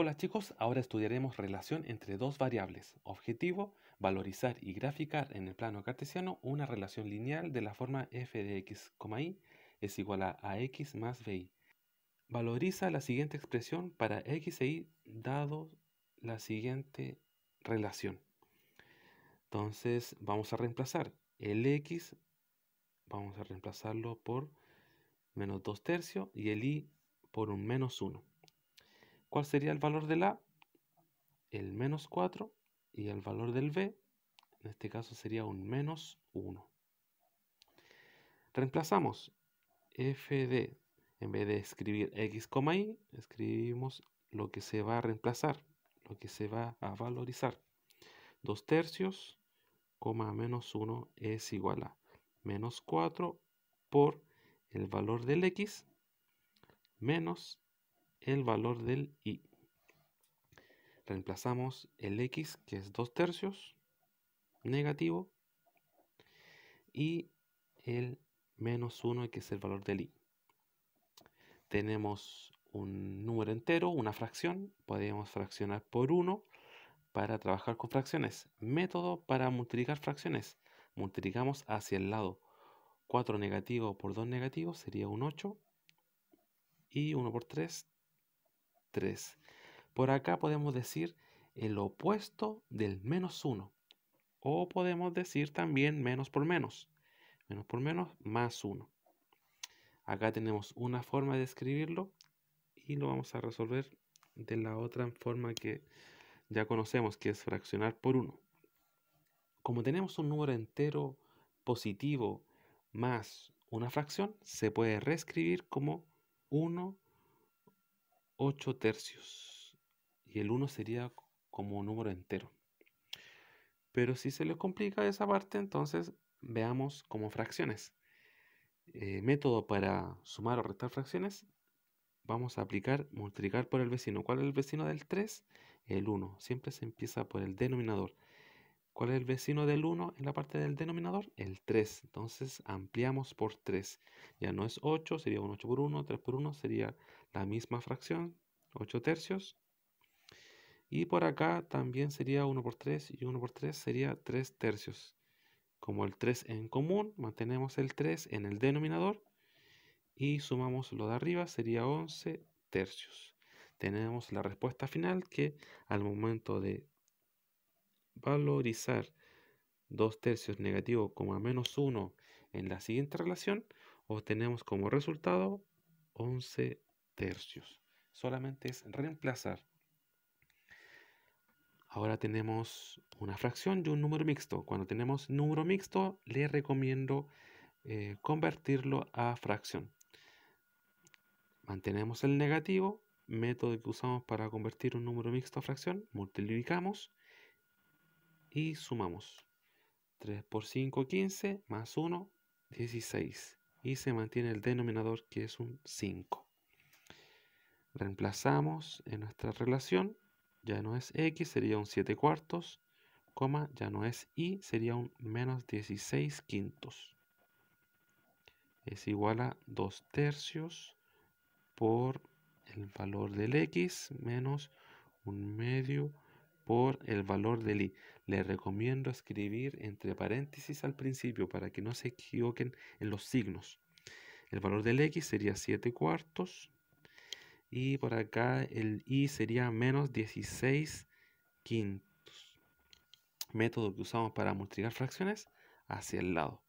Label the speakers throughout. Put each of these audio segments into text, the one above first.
Speaker 1: Hola chicos, ahora estudiaremos relación entre dos variables. Objetivo, valorizar y graficar en el plano cartesiano una relación lineal de la forma f de x, y es igual a x más vi. Valoriza la siguiente expresión para x e y dado la siguiente relación. Entonces vamos a reemplazar el x, vamos a reemplazarlo por menos 2 tercios y el y por un menos 1. ¿Cuál sería el valor del A? El menos 4 y el valor del B, en este caso sería un menos 1. Reemplazamos FD, en vez de escribir X, Y, escribimos lo que se va a reemplazar, lo que se va a valorizar. 2 tercios, menos 1 es igual a menos 4 por el valor del X menos el valor del i. Reemplazamos el x, que es 2 tercios, negativo, y el menos 1, que es el valor del i. Tenemos un número entero, una fracción, podemos fraccionar por 1 para trabajar con fracciones. Método para multiplicar fracciones. Multiplicamos hacia el lado. 4 negativo por 2 negativo sería un 8. Y 1 por 3, 3. Por acá podemos decir el opuesto del menos 1. O podemos decir también menos por menos. Menos por menos, más 1. Acá tenemos una forma de escribirlo y lo vamos a resolver de la otra forma que ya conocemos, que es fraccionar por 1. Como tenemos un número entero positivo más una fracción, se puede reescribir como 1 8 tercios y el 1 sería como número entero. Pero si se le complica esa parte, entonces veamos como fracciones. Eh, método para sumar o restar fracciones, vamos a aplicar multiplicar por el vecino. ¿Cuál es el vecino del 3? El 1. Siempre se empieza por el denominador. ¿Cuál es el vecino del 1 en la parte del denominador? El 3. Entonces ampliamos por 3. Ya no es 8, sería un 8 por 1, 3 por 1 sería la misma fracción, 8 tercios. Y por acá también sería 1 por 3 y 1 por 3 sería 3 tercios. Como el 3 en común, mantenemos el 3 en el denominador y sumamos lo de arriba, sería 11 tercios. Tenemos la respuesta final que al momento de valorizar 2 tercios negativo como menos 1 en la siguiente relación, obtenemos como resultado 11 tercios tercios. Solamente es reemplazar. Ahora tenemos una fracción y un número mixto. Cuando tenemos número mixto, le recomiendo eh, convertirlo a fracción. Mantenemos el negativo, método que usamos para convertir un número mixto a fracción. Multiplicamos y sumamos. 3 por 5, 15, más 1, 16. Y se mantiene el denominador que es un 5. Reemplazamos en nuestra relación, ya no es x, sería un 7 cuartos, coma, ya no es y, sería un menos 16 quintos. Es igual a 2 tercios por el valor del x menos un medio por el valor del y. Le recomiendo escribir entre paréntesis al principio para que no se equivoquen en los signos. El valor del x sería 7 cuartos y por acá el i sería menos 16 quintos. Método que usamos para multiplicar fracciones hacia el lado.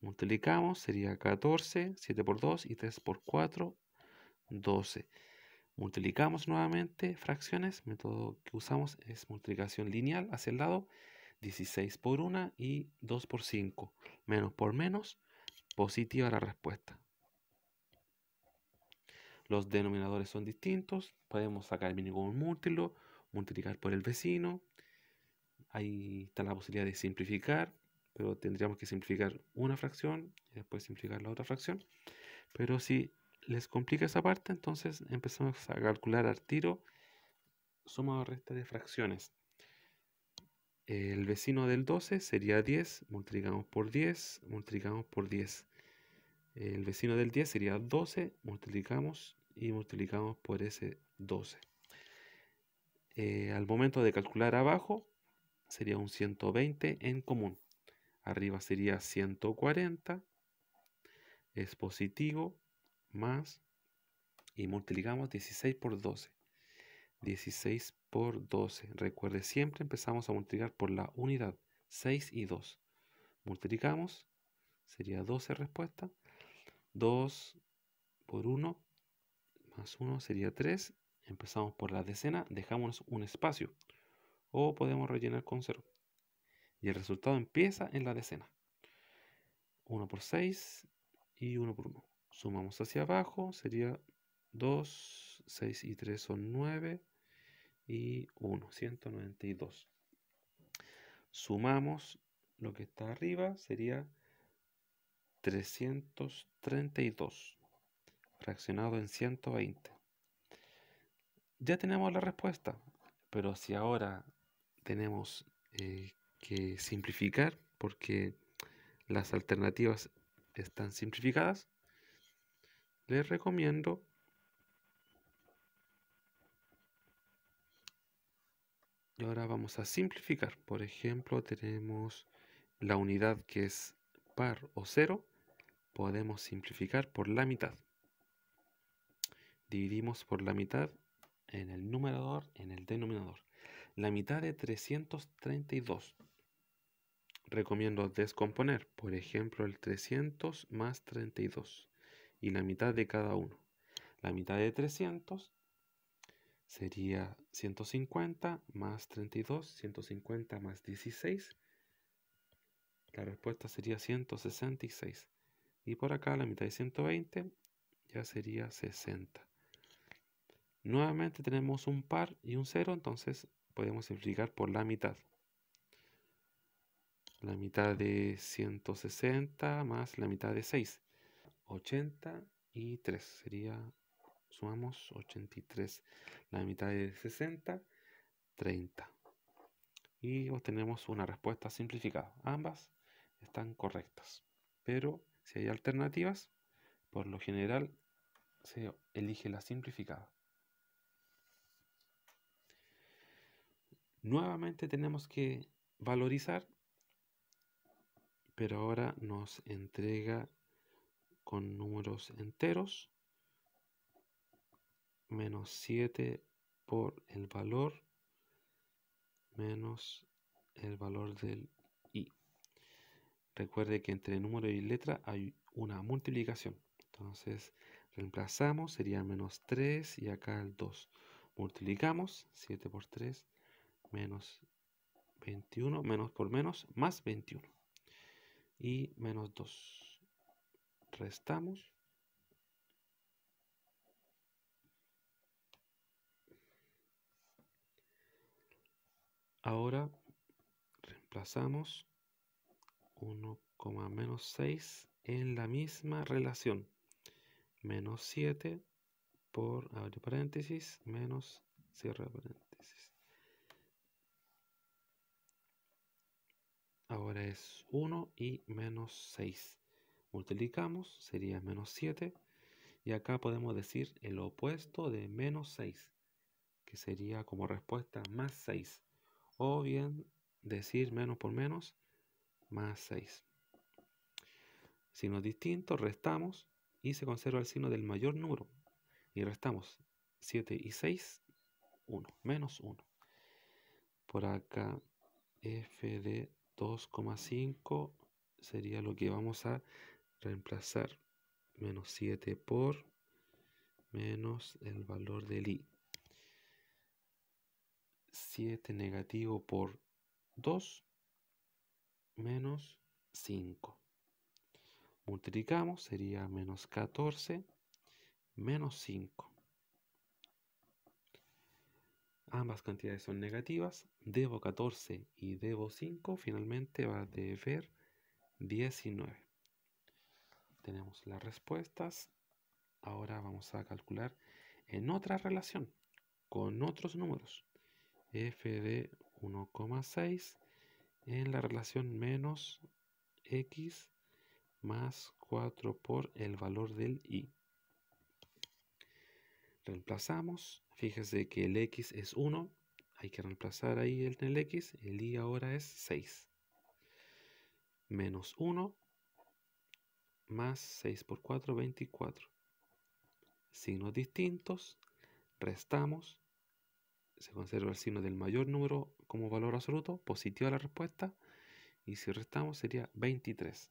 Speaker 1: Multiplicamos, sería 14, 7 por 2 y 3 por 4, 12. Multiplicamos nuevamente fracciones. Método que usamos es multiplicación lineal hacia el lado. 16 por 1 y 2 por 5. Menos por menos, positiva la respuesta los denominadores son distintos, podemos sacar el mínimo común múltiplo, multiplicar por el vecino, ahí está la posibilidad de simplificar, pero tendríamos que simplificar una fracción y después simplificar la otra fracción. Pero si les complica esa parte, entonces empezamos a calcular al tiro suma o resta de fracciones. El vecino del 12 sería 10, multiplicamos por 10, multiplicamos por 10. El vecino del 10 sería 12, multiplicamos y multiplicamos por ese 12. Eh, al momento de calcular abajo sería un 120 en común. Arriba sería 140, es positivo, más, y multiplicamos 16 por 12. 16 por 12. Recuerde, siempre empezamos a multiplicar por la unidad, 6 y 2. Multiplicamos, sería 12 respuesta. 2 por 1, más 1 sería 3. Empezamos por la decena, dejamos un espacio. O podemos rellenar con 0. Y el resultado empieza en la decena. 1 por 6 y 1 por 1. Sumamos hacia abajo, sería 2, 6 y 3 son 9 y 1, 192. Sumamos lo que está arriba, sería 332 fraccionado en 120. Ya tenemos la respuesta, pero si ahora tenemos eh, que simplificar porque las alternativas están simplificadas, les recomiendo y ahora vamos a simplificar por ejemplo tenemos la unidad que es par o cero podemos simplificar por la mitad dividimos por la mitad en el numerador, en el denominador. La mitad de 332. Recomiendo descomponer, por ejemplo, el 300 más 32 y la mitad de cada uno. La mitad de 300 sería 150 más 32, 150 más 16. La respuesta sería 166. Y por acá la mitad de 120 ya sería 60. Nuevamente tenemos un par y un cero, entonces podemos simplificar por la mitad. La mitad de 160 más la mitad de 6. 80 y 3 sería, sumamos 83. La mitad de 60, 30. Y obtenemos una respuesta simplificada. Ambas están correctas. Pero si hay alternativas, por lo general se elige la simplificada. Nuevamente tenemos que valorizar, pero ahora nos entrega con números enteros menos 7 por el valor menos el valor del i. Recuerde que entre número y letra hay una multiplicación. Entonces reemplazamos, sería menos 3 y acá el 2. Multiplicamos 7 por 3 menos 21, menos por menos, más 21. Y menos 2. Restamos. Ahora reemplazamos 1, menos 6 en la misma relación. Menos 7 por, abre paréntesis, menos, cierra paréntesis. ahora es 1 y menos 6. Multiplicamos, sería menos 7. Y acá podemos decir el opuesto de menos 6, que sería como respuesta más 6. O bien decir menos por menos, más 6. Signos distintos, restamos y se conserva el signo del mayor número. Y restamos 7 y 6, 1, menos 1. Por acá, f de 2,5 sería lo que vamos a reemplazar. Menos 7 por menos el valor del i. 7 negativo por 2 menos 5. Multiplicamos, sería menos 14 menos 5 ambas cantidades son negativas, debo 14 y debo 5, finalmente va a deber 19. Tenemos las respuestas, ahora vamos a calcular en otra relación, con otros números, f de 1,6 en la relación menos x más 4 por el valor del i. Reemplazamos. Fíjese que el x es 1. Hay que reemplazar ahí el, el x. El y ahora es 6. Menos 1 más 6 por 4, 24. Signos distintos. Restamos. Se conserva el signo del mayor número como valor absoluto. Positiva la respuesta. Y si restamos sería 23.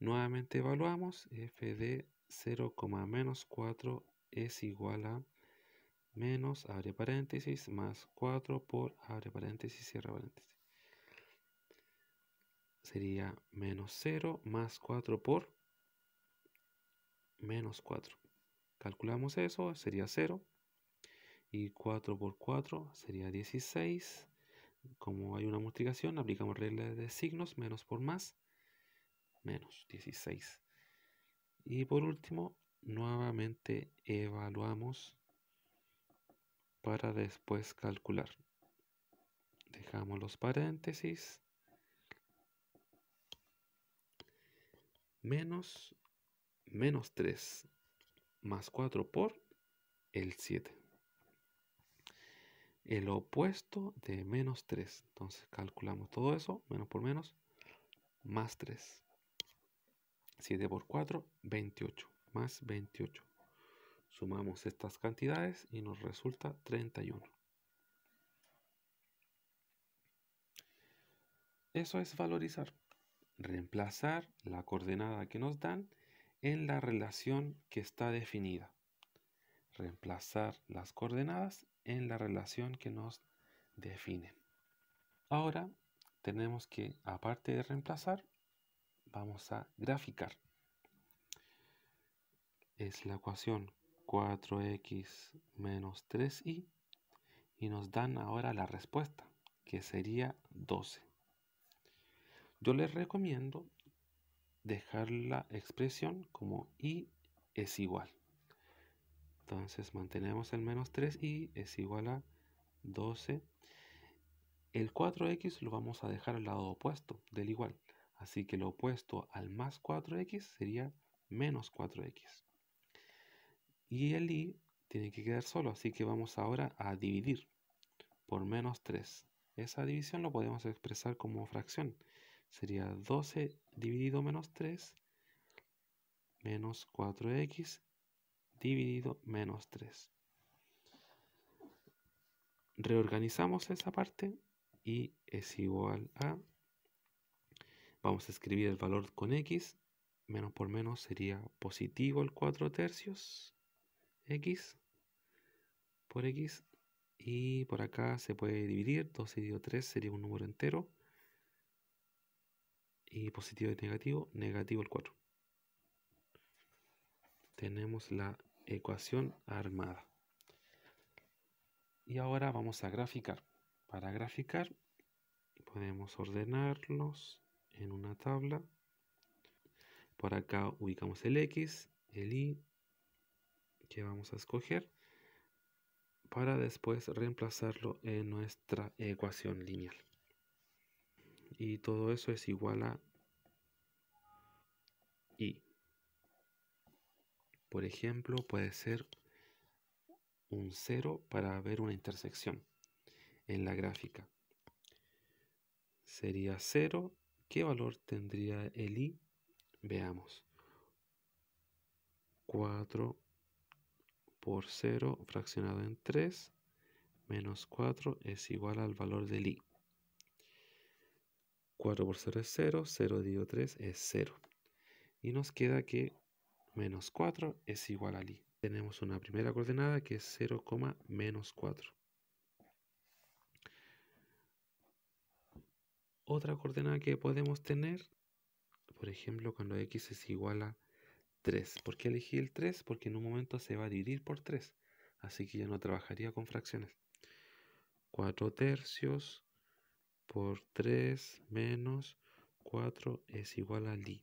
Speaker 1: Nuevamente evaluamos f de 0, menos 4 es igual a menos, abre paréntesis, más 4 por, abre paréntesis, cierra paréntesis. Sería menos 0 más 4 por menos 4. Calculamos eso, sería 0. Y 4 por 4 sería 16. Como hay una multiplicación, aplicamos regla de signos, menos por más, menos 16. Y por último, nuevamente evaluamos para después calcular. Dejamos los paréntesis. Menos, menos 3 más 4 por el 7. El opuesto de menos 3. Entonces calculamos todo eso, menos por menos, más 3. 7 por 4, 28, más 28. Sumamos estas cantidades y nos resulta 31. Eso es valorizar, reemplazar la coordenada que nos dan en la relación que está definida. Reemplazar las coordenadas en la relación que nos define. Ahora tenemos que, aparte de reemplazar, vamos a graficar. Es la ecuación 4x menos 3y y nos dan ahora la respuesta, que sería 12. Yo les recomiendo dejar la expresión como y es igual. Entonces mantenemos el menos 3y es igual a 12. El 4x lo vamos a dejar al lado opuesto del igual. Así que lo opuesto al más 4x sería menos 4x. Y el y tiene que quedar solo, así que vamos ahora a dividir por menos 3. Esa división lo podemos expresar como fracción. Sería 12 dividido menos 3 menos 4x dividido menos 3. Reorganizamos esa parte y es igual a Vamos a escribir el valor con x. Menos por menos sería positivo el 4 tercios. X por x. Y por acá se puede dividir. 2 dividido 3 sería un número entero. Y positivo y negativo, negativo el 4. Tenemos la ecuación armada. Y ahora vamos a graficar. Para graficar podemos ordenarlos en una tabla. Por acá ubicamos el X, el Y que vamos a escoger para después reemplazarlo en nuestra ecuación lineal. Y todo eso es igual a Y. Por ejemplo, puede ser un 0 para ver una intersección en la gráfica. Sería 0 ¿Qué valor tendría el i? Veamos. 4 por 0 fraccionado en 3 menos 4 es igual al valor del i. 4 por 0 es 0, 0 dividido 3 es 0. Y nos queda que menos 4 es igual al i. Tenemos una primera coordenada que es 0, menos 4. otra coordenada que podemos tener, por ejemplo, cuando x es igual a 3. ¿Por qué elegí el 3? Porque en un momento se va a dividir por 3, así que ya no trabajaría con fracciones. 4 tercios por 3 menos 4 es igual a li.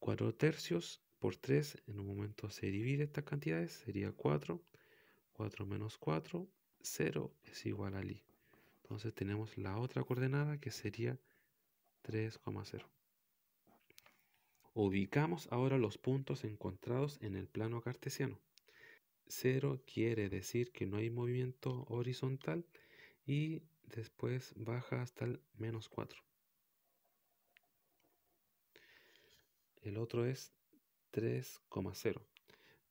Speaker 1: 4 tercios por 3, en un momento se divide estas cantidades, sería 4, 4 menos 4 0 es igual a i. Entonces tenemos la otra coordenada que sería 3,0. Ubicamos ahora los puntos encontrados en el plano cartesiano. 0 quiere decir que no hay movimiento horizontal y después baja hasta el menos 4. El otro es 3,0.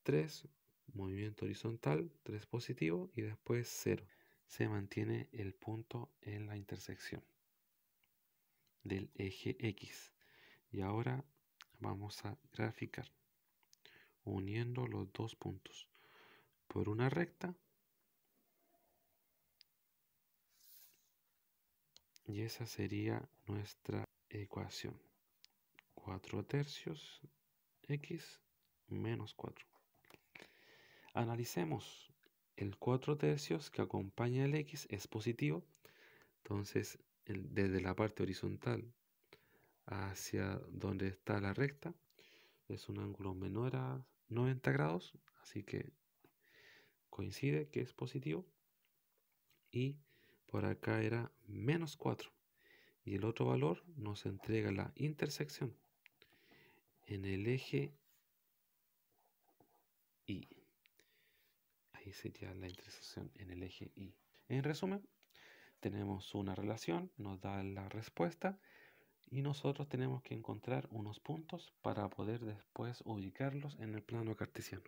Speaker 1: 3 movimiento horizontal, 3 positivo y después 0. Se mantiene el punto en la intersección del eje X. Y ahora vamos a graficar uniendo los dos puntos por una recta y esa sería nuestra ecuación 4 tercios x menos 4 Analicemos. El 4 tercios que acompaña el X es positivo. Entonces, desde la parte horizontal hacia donde está la recta es un ángulo menor a 90 grados. Así que coincide que es positivo. Y por acá era menos 4. Y el otro valor nos entrega la intersección en el eje Y ahí sería la intersección en el eje Y. En resumen, tenemos una relación, nos da la respuesta y nosotros tenemos que encontrar unos puntos para poder después ubicarlos en el plano cartesiano.